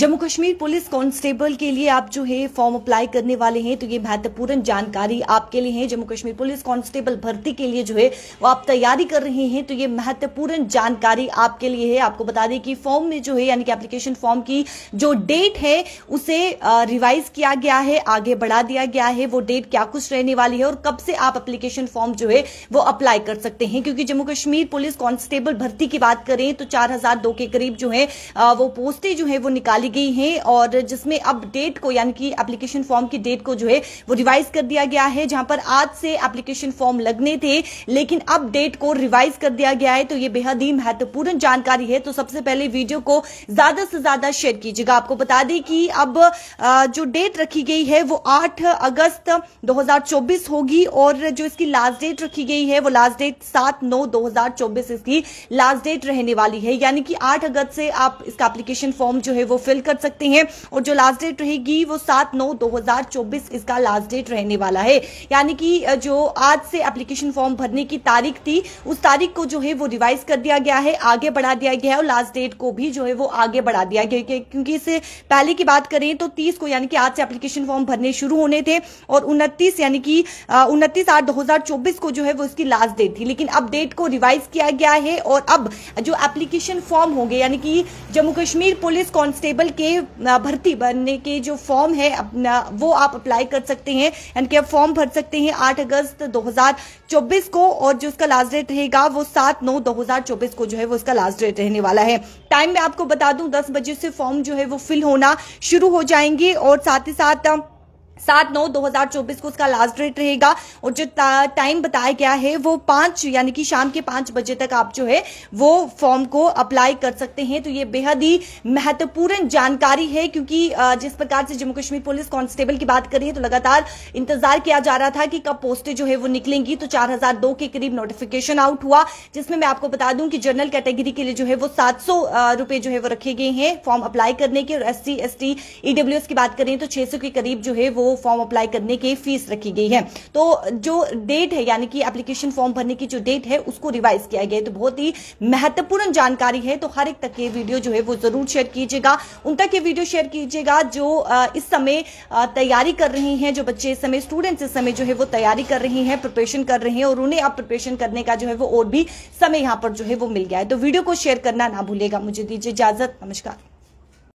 Jammu Kashmir police constable के लिए आप जो है फॉर्म अप्लाई करने वाले हैं तो ये महत्वपूर्ण जानकारी आपके लिए है जम्मू कश्मीर पुलिस कांस्टेबल भर्ती के लिए जो है वो आप तैयारी कर रहे हैं तो ये महत्वपूर्ण जानकारी आपके लिए है आपको बता दें कि फॉर्म में जो है यानी कि एप्लीकेशन फॉर्म की जो डेट है उसे रिवाइज किया गया है आगे बढ़ा दिया गया है वो डेट क्या कुछ रहने वाली है और कब से आप एप्लीकेशन फॉर्म जो है वो अप्लाई कर सकते हैं क्योंकि जम्मू कश्मीर पुलिस कांस्टेबल भर्ती की बात करें तो चार के करीब जो है वो पोस्टें जो है वो निकाली डाली गई हैं और जिसमें अब डेट को यानी कि एप्लीकेशन फॉर्म की डेट को जो है वो रिवाइज कर दिया गया है जहां पर आज से एप्लीकेशन फॉर्म लगने थे लेकिन अब डेट को रिवाइज कर दिया गया है तो ये बेहद ही महत्वपूर्ण जानकारी है तो सबसे पहले वीडियो को ज्यादा से ज्यादा शेयर कीजिएगा आपको बता दें कि अब जो डेट रखी गई है वो आठ अगस्त दो होगी और जो इसकी लास्ट डेट रखी गई है वो लास्ट डेट सात नौ 2024 इसकी लास्ट डेट रहने वाली है यानी कि आठ अगस्त से आप इसका एप्लीकेशन फॉर्म जो है वो फिर फिल कर सकते हैं और जो लास्ट डेट रहेगी वो सात नौ दो हजार चौबीस इसका लास्ट डेट रहने वाला है यानी कि जो आज से एप्लीकेशन फॉर्म भरने की तारीख थी उस तारीख को जो है वो रिवाइज कर दिया गया है आगे बढ़ा दिया गया है और लास्ट डेट को भी जो है वो आगे बढ़ा दिया गया है क्योंकि इससे पहले की बात करें तो तीस को यानी कि आज से एप्लीकेशन फॉर्म भरने शुरू होने थे और उनतीस यानी कि उनतीस आठ दो को जो है वो इसकी लास्ट डेट थी लेकिन अब डेट को रिवाइज किया गया है और अब जो एप्लीकेशन फॉर्म होंगे यानी कि Jammu Kashmir police constable constable के भर्ती बनने के जो फॉर्म है अपना वो आप अप्लाई कर सकते हैं यानी कि आप फॉर्म भर सकते हैं 8 अगस्त 2024 को और जो उसका लास्ट डेट रहेगा वो 7 नौ 2024 को जो है वो उसका लास्ट डेट रहने वाला है टाइम में आपको बता दूं 10 बजे से फॉर्म जो है वो फिल होना शुरू हो जाएंगे और साथ ही साथ सात नौ दो हजार चौबीस को उसका लास्ट डेट रहेगा और जो टाइम बताया गया है वो पांच यानी कि शाम के पांच बजे तक आप जो है वो फॉर्म को अप्लाई कर सकते हैं तो ये बेहद ही महत्वपूर्ण जानकारी है क्योंकि जिस प्रकार से जम्मू कश्मीर पुलिस कांस्टेबल की बात करें तो लगातार इंतजार किया जा रहा था कि कब पोस्टें जो है वो निकलेंगी तो चार हजार दो के करीब नोटिफिकेशन आउट हुआ जिसमें मैं आपको बता दूं कि जनरल कैटेगरी के लिए जो है वो सात सौ रुपए जो है वो रखे गए हैं फॉर्म अप्लाई करने के और S C S T EWS की बात करें तो छह सौ के करीब जो है वो वो फॉर्म अप्लाई करने की फीस रखी गई है तो जो डेट है यानी कि एप्लीकेशन फॉर्म भरने की जो डेट है उसको रिवाइज किया गया है तो बहुत ही महत्वपूर्ण जानकारी है तो हर एक तक ये वीडियो जो है वो जरूर शेयर कीजिएगा उन तक ये वीडियो शेयर कीजिएगा जो इस समय तैयारी कर रहे हैं जो बच्चे इस समय स्टूडेंट्स इस समय जो है वो तैयारी कर रहे हैं प्रिपरेशन कर रहे हैं और उन्हें अब प्रिपरेशन करने का जो है वो और भी समय यहाँ पर जो है वो मिल गया है तो वीडियो को शेयर करना ना भूलेगा मुझे दीजिए इजाजत नमस्कार